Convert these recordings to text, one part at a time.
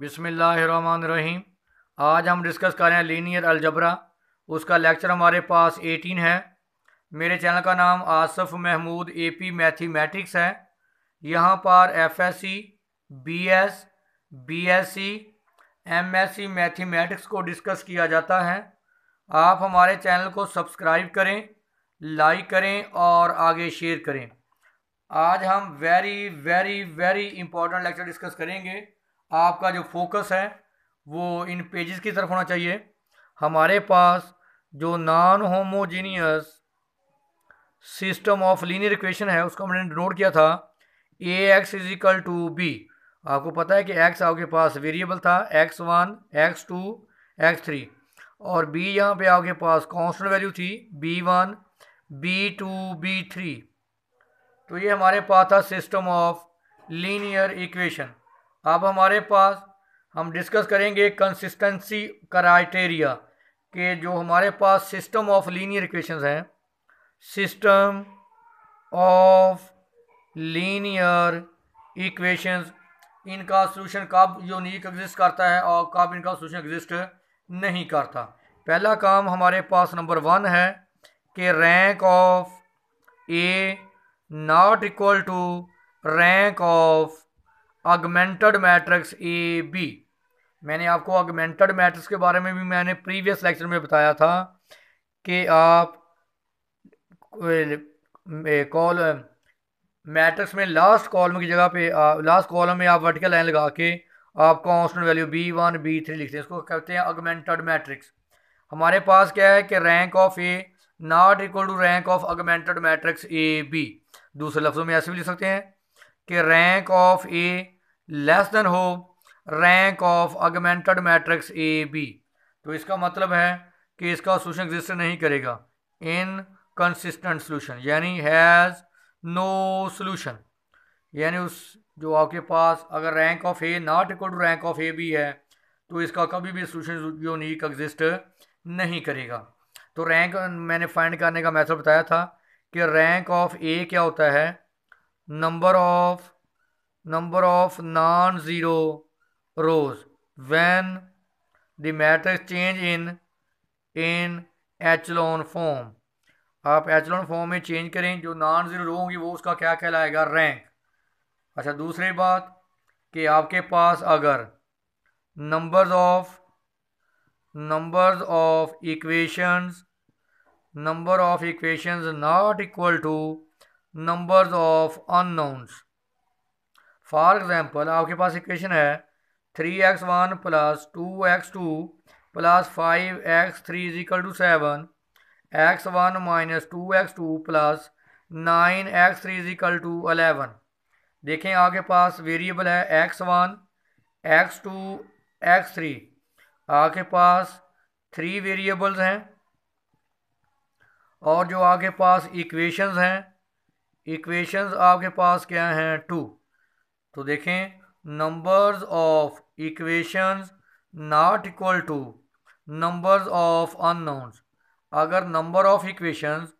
बिसमीम आज हम डिस्कस कर रहे हैं लीनियर अलजबरा उसका लेक्चर हमारे पास 18 है मेरे चैनल का नाम आसफ़ महमूद एपी मैथमेटिक्स है यहाँ पर FSc, BS, BSc, MSc mathematics को डिस्कस किया जाता है आप हमारे चैनल को सब्सक्राइब करें लाइक करें और आगे शेयर करें आज हम very very very important lecture discuss करेंगे आपका जो फोकस है वो इन पेजेस की तरफ होना चाहिए हमारे पास जो non homogeneous system of linear equation है उसको हमने नोट किया था A X is equal to B आपको पता है कि एक्स आपके पास वेरिएबल था X one x two x three और बी यहाँ पे आपके पास कांस्टेंट वैल्यू थी B one B two B three तो ये हमारे पास था सिस्टम ऑफ लीनियर इक्वेशन अब हमारे पास हम डिस्कस करेंगे कंसिस्टेंसी क्राइटेरिया के जो हमारे पास सिस्टम ऑफ लीनियर इक्वेशंस हैं सिस्टम ऑफ लीनियर इक्वेशंस इनका सोल्यूशन कब यूनिक एग्जिस्ट करता है और कब इनका सोल्यूशन एग्जिस्ट नहीं करता पहला काम हमारे पास नंबर वन है कि rank of A not equal to rank of augmented matrix A B मैंने आपको ऑगमेंटेड मैट्रिक्स के बारे में भी मैंने प्रीवियस लेक्चर में बताया था कि आप कॉल मैट्रिक्स में लास्ट कॉलम की जगह पे लास्ट कॉलम में आप वर्टिकल लाइन लगा के आप constant value B one B three लिखते हैं इसको कहते हैं अगमेंटेड मैट्रिक्स हमारे पास क्या है कि rank of A not equal to rank of augmented matrix A B दूसरे लफ्ज़ों में ऐसे भी लिख सकते हैं कि rank of A less than हो rank of augmented matrix A B तो इसका मतलब है कि इसका सोल्यूशन एग्जिस्ट नहीं करेगा इन कंसिस्टेंट सोल्यूशन यानी हैज़ नो सोल्यूशन यानी उस जो आपके पास अगर rank of A not equal to rank of A B है तो इसका कभी भी सोल्यूशन यूनिक एग्जिस्ट नहीं करेगा तो रैंक मैंने फाइंड करने का मेथड बताया था कि रैंक ऑफ ए क्या होता है number of number of non-zero rows when the matrix change in in echelon form आप एचलोन फॉर्म में चेंज करें जो नॉन ज़ीरो रो होंगी वो उसका क्या कहलाएगा रैंक अच्छा दूसरी बात कि आपके पास अगर numbers of numbers of equations number of equations not equal to numbers of unknowns for example आपके पास इक्वेशन है three x one plus two x two plus five X three is equal to seven X one minus two x two plus nine X three is equal to eleven देखें आपके पास variable है x one x two x three आपके पास three variables हैं और जो आपके पास इक्वेशंस हैं इक्वेशंस आपके पास क्या हैं टू तो देखें numbers of equations not equal to numbers of unknowns अगर नंबर ऑफ इक्वेशंस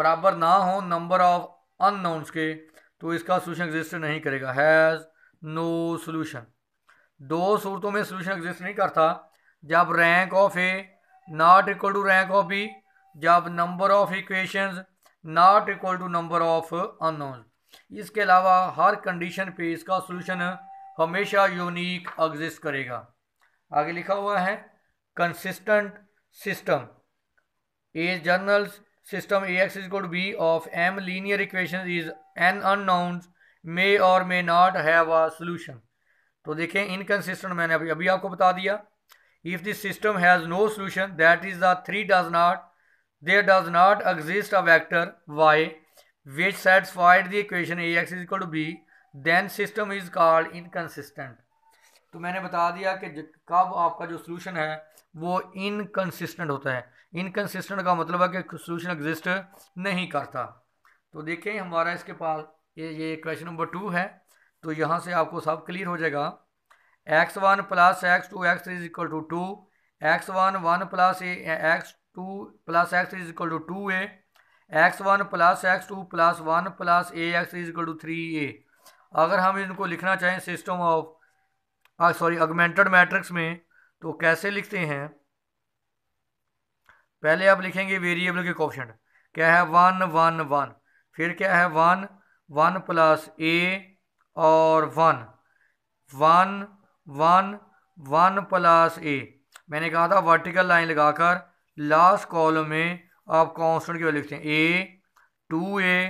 बराबर ना हो नंबर ऑफ अननोन्स के तो इसका सोल्यूशन एग्जिस्ट नहीं करेगा हैज़ नो सोल्यूशन दो सूरतों में सोल्यूशन एग्जिस्ट नहीं करता जब rank of A not equal to rank of B जब number of equations not equal to number of unknown इसके अलावा हर कंडीशन पे इसका सोल्यूशन हमेशा यूनिक एग्जिस्ट करेगा आगे लिखा हुआ है consistent system A general system A X is गोड B of M linear equation is N unknown may और may not have a solution तो देखें इनकन्सिस्टेंट मैंने अभी अभी आपको बता दिया if this system has no solution that is the three does not there does not exist a vector y which the the equation ax is equal to b then system is called inconsistent तो मैंने बता दिया कि कब आपका जो solution है वो इनकन्सिस्टेंट होता है इनकन्सिस्टेंट का मतलब है कि सोल्यूशन एग्जिस्ट नहीं करता तो देखें हमारा इसके पास ये ये क्वेश्चन नंबर टू है तो यहाँ से आपको सब क्लियर हो जाएगा X one plus x two x three is equal to two x one one plus x two plus X is equal to two A X one plus x two plus one plus A X is equal to three A अगर हम इनको लिखना चाहें system of sorry augmented matrix में तो कैसे लिखते हैं पहले आप लिखेंगे वेरिएबल के कॉप्शन क्या है वन वन वन फिर क्या है वन वन प्लस ए और one one one one plus A मैंने कहा था वर्टिकल लाइन लगाकर लास्ट कॉलम में आप कॉन्सटेंट की वैल्यू लिखते हैं ए टू ए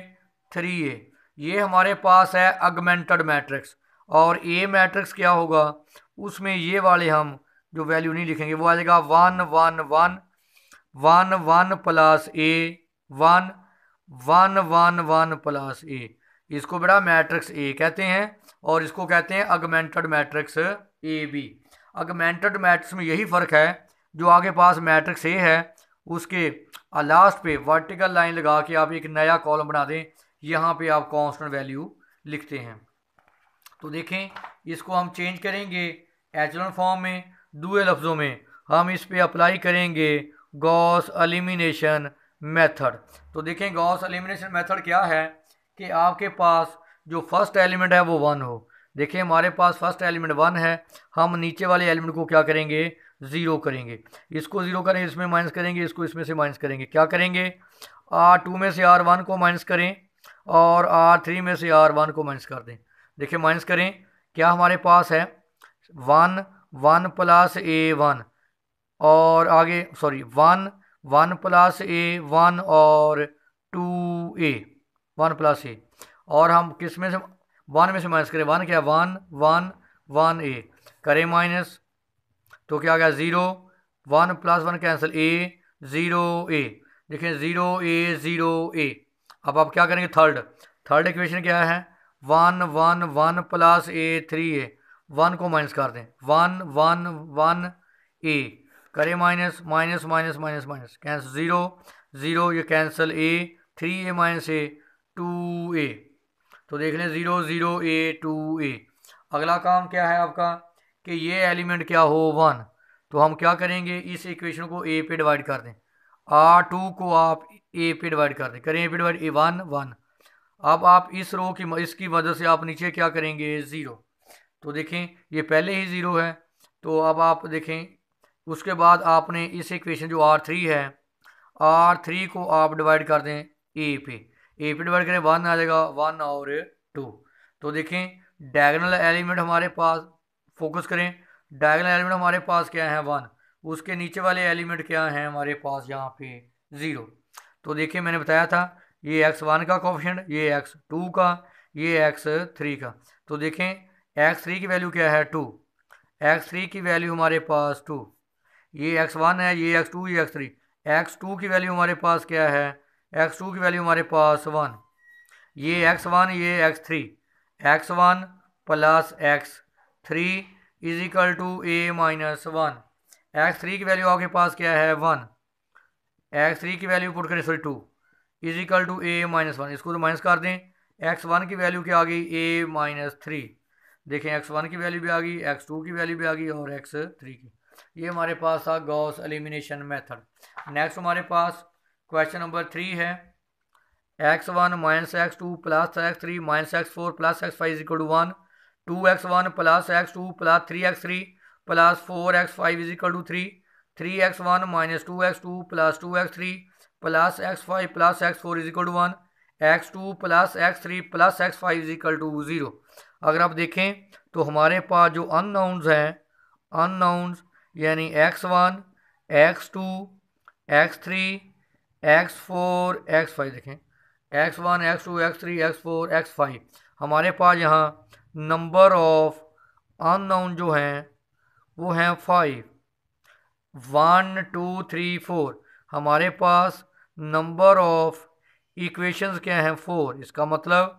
थ्री ए ये हमारे पास है अगमेंटेड मैट्रिक्स और ए मैट्रिक्स क्या होगा उसमें ये वाले हम जो वैल्यू नहीं लिखेंगे वो आ जाएगा one one one one one plus A one one one one plus A इसको बेटा मैट्रिक्स ए कहते हैं और इसको कहते हैं augmented matrix A B augmented matrix में यही फ़र्क है जो आगे पास मैट्रिक्स ए है उसके लास्ट पे वर्टिकल लाइन लगा के आप एक नया कॉलम बना दें यहाँ पे आप कांस्टेंट वैल्यू लिखते हैं तो देखें इसको हम चेंज करेंगे एचलन फॉर्म में दूए लफ्ज़ों में हम इस पर अप्लाई करेंगे गॉस एलिमिनेशन मेथड तो देखें गॉस एलिमिनेशन मेथड क्या है कि आपके पास जो फर्स्ट एलिमेंट है वो वन हो देखें हमारे पास फर्स्ट एलिमेंट वन है हम नीचे वाले एलिमेंट को क्या करेंगे ज़ीरो करेंगे इसको ज़ीरो करें इसमें माइनस करेंगे इसको इसमें से माइनस करेंगे क्या करेंगे आर टू में से आर वन को माइनस करें और आर थ्री में से आर वन को माइनस कर दें देखिए माइनस करें क्या हमारे पास है one one plus A one और आगे sorry one one plus A one और two A one plus A और हम किस में से वन में से माइनस करें वन क्या वन वन वन ए करें माइनस तो क्या आ गया zero one plus one cancel A zero A देखें ज़ीरो ए ज़ीरो ए अब आप क्या करेंगे थर्ड थर्ड इक्वेशन क्या है one one one plus A three A one को माइनस कर दें वन वन वन ए करें minus minus minus minus minus cancel zero zero ये cancel A three A minus A two A तो देख लें zero zero A two A अगला काम क्या है आपका कि ये एलिमेंट क्या हो वन तो हम क्या करेंगे इस इक्वेशन को ए पे डिवाइड कर दें आर टू को आप ए पे डिवाइड कर दें करें ए पे डिवाइड ए वन वन अब आप इस रो की इसकी मदद से आप नीचे क्या करेंगे ज़ीरो तो देखें ये पहले ही ज़ीरो है तो अब आप देखें उसके बाद आपने इस इक्वेशन जो आर थ्री है आर थ्री को आप डिवाइड कर दें ए पे ए पे डिवाइड करें वन आ जाएगा वन और टू तो देखें डायगोनल एलिमेंट हमारे पास फोकस करें डायगनल एलिमेंट हमारे पास क्या है वन उसके नीचे वाले एलिमेंट क्या हैं हमारे पास यहाँ पे ज़ीरो तो देखिए मैंने बताया था ये एक्स वन का कॉफिशेंट ये एक्स टू का ये एक्स थ्री का तो देखें एक्स थ्री की वैल्यू क्या है टू एक्स थ्री की वैल्यू हमारे पास टू ये एक्स वन है ये एक्स टू ये एक्स थ्री एक्स टू की वैल्यू हमारे पास क्या है एक्स टू की वैल्यू हमारे पास वन ये एक्स वन ये x three x one plus x three is equal to a minus one x three की वैल्यू आपके पास क्या है वन एक्स थ्री की वैल्यू पुट करें sorry to is equal to a minus one इसको तो माइनस कर दें एक्स वन की वैल्यू क्या आ गई ए माइनस थ्री देखें एक्स वन की वैल्यू भी आ गई एक्स टू की वैल्यू भी आ गई और एक्स थ्री की ये हमारे पास था गॉस एलिमिनेशन मेथड नेक्स्ट हमारे पास क्वेश्चन नंबर थ्री है x one minus x two plus x three minus x four plus x five is equal to one two x one plus x two plus three x three plus four x five is equal to three three x one minus two x two plus two x three plus x five plus x four is equal to one x two plus x three plus x five is equal to zero अगर आप देखें तो हमारे पास जो अननाउंस हैं unknowns यानी x one x two x three x four x five देखें x one x two x three x four x five हमारे पास यहाँ नंबर ऑफ अननाउन जो हैं वो हैं five one two three four हमारे पास नंबर ऑफ इक्वेशंस क्या हैं फोर इसका मतलब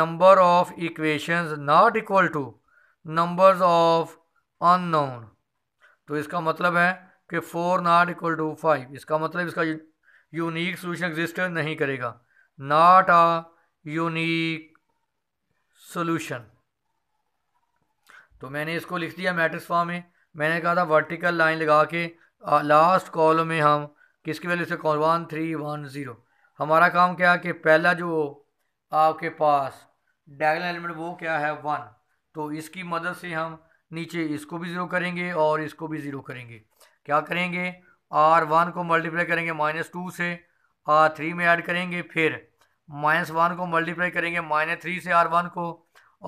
number of equations not equal to numbers of unknown तो इसका मतलब है कि four not equal to five इसका मतलब इसका यूनिक सोल्यूशन एग्जिस्ट नहीं करेगा नॉट आ यूनिक सोल्यूशन तो मैंने इसको लिख दिया मैट्रिक्स फॉर्म में मैंने कहा था वर्टिकल लाइन लगा के आ, लास्ट कॉलम में हम किसकी वैल्यू से call one three one zero हमारा काम क्या है कि पहला जो आपके पास डायगनल एलिमेंट वो क्या है वन तो इसकी मदद से हम नीचे इसको भी ज़ीरो करेंगे और इसको भी ज़ीरो करेंगे क्या करेंगे आर वन को मल्टीप्लाई करेंगे माइनस टू से आर थ्री में ऐड करेंगे फिर माइनस वन को मल्टीप्लाई करेंगे माइनस थ्री से आर वन को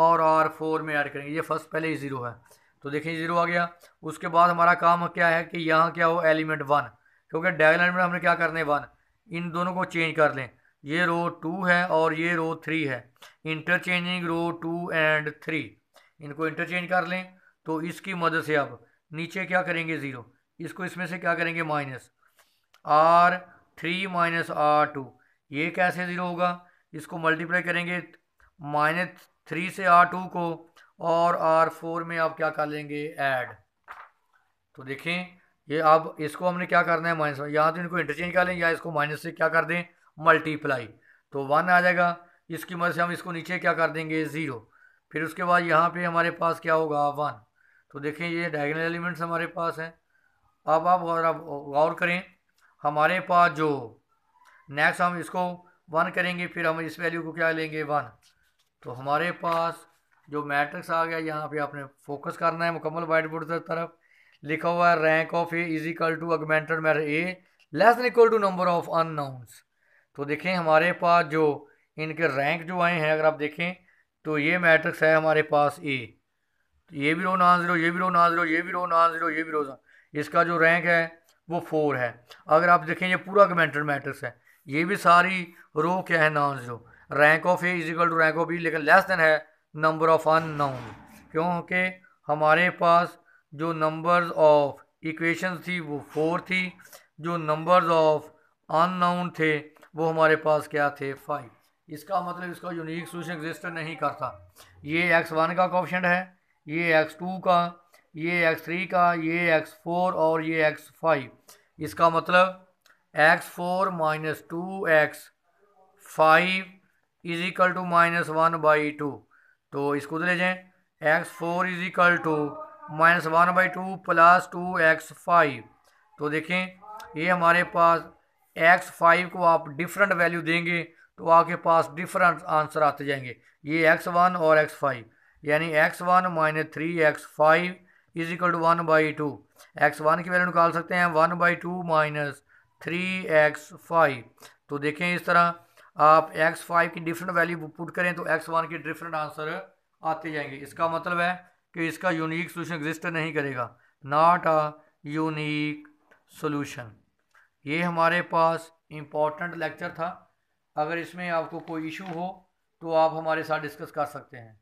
और आर फोर में ऐड करेंगे ये फर्स्ट पहले ही ज़ीरो है तो देखिए ज़ीरो आ गया उसके बाद हमारा काम क्या है कि यहाँ क्या हो एलिमेंट वन क्योंकि डायग्राम में हमने क्या करना है वन इन दोनों को चेंज कर लें ये रो टू है और ये रो थ्री है interchanging row two and three इनको इंटरचेंज कर लें तो इसकी मदद से अब नीचे क्या करेंगे ज़ीरो इसको इसमें से क्या करेंगे minus R three minus R two ये कैसे ज़ीरो होगा इसको मल्टीप्लाई करेंगे माइनस थ्री से आर टू को और आर फोर में आप क्या कर लेंगे ऐड तो देखें ये अब इसको हमने क्या करना है माइनस यहाँ तो इनको इंटरचेंज कर लें या इसको माइनस से क्या कर दें मल्टीप्लाई तो वन आ जाएगा इसकी मदद से हम इसको नीचे क्या कर देंगे ज़ीरो फिर उसके बाद यहाँ पे हमारे पास क्या होगा वन तो देखें ये डायगनल एलिमेंट्स हमारे पास हैं अब आप गौर गौर करें हमारे पास जो नेक्स्ट हम इसको वन करेंगे फिर हम इस वैल्यू को क्या लेंगे वन तो हमारे पास जो मैट्रिक्स आ गया यहाँ पे आपने फोकस करना है मुकम्मल वाइट बोर्ड की तरफ लिखा हुआ है rank of A is equal to augmented matter A less than equal to number of unknowns तो देखें हमारे पास जो इनके रैंक जो आए हैं अगर आप देखें तो ये मैट्रिक्स है हमारे पास ए तो ये भी रो नॉन ज़ीरो ये भी रो नॉन ज़ीरो ये भी रो नॉन ज़ीरो ये भी रो इसका जो रैंक है वो फोर है अगर आप देखें ये पूरा अगमेंटेड मैट्रिक्स है ये भी सारी रो क्या है नाउन्स जो rank of A is equal to rank of B लेकिन लेस देन है नंबर ऑफ अन नाउन क्योंकि हमारे पास जो नंबर्स ऑफ इक्वेशन थी वो फोर थी जो नंबर्स ऑफ अन नाउन थे वो हमारे पास क्या थे फाइव इसका मतलब इसका यूनिक सोल्यूशन एग्जिस्ट नहीं करता ये एक्स वन का कॉप्शन है ये एक्स टू का ये एक्स थ्री का ये एक्स फोर और ये एक्स फाइव इसका मतलब x four minus two x five is equal to minus one by two तो इसको तो ले जाएं x four is equal to minus one by two plus two x five तो देखें ये हमारे पास एक्स फाइव को आप डिफरेंट वैल्यू देंगे तो आपके पास डिफरेंट आंसर आते जाएंगे ये एक्स वन और एक्स फाइव यानी x one minus three x five is equal to one by two x one की वैल्यू निकाल सकते हैं one by two minus three x five तो देखें इस तरह आप एक्स फाइव की डिफरेंट वैल्यू पुट करें तो एक्स वन के डिफरेंट आंसर आते जाएंगे इसका मतलब है कि इसका यूनिक सोल्यूशन एग्जिस्ट नहीं करेगा नॉट अ यूनिक सोल्यूशन ये हमारे पास इम्पॉर्टेंट लेक्चर था अगर इसमें आपको कोई इशू हो तो आप हमारे साथ डिस्कस कर सकते हैं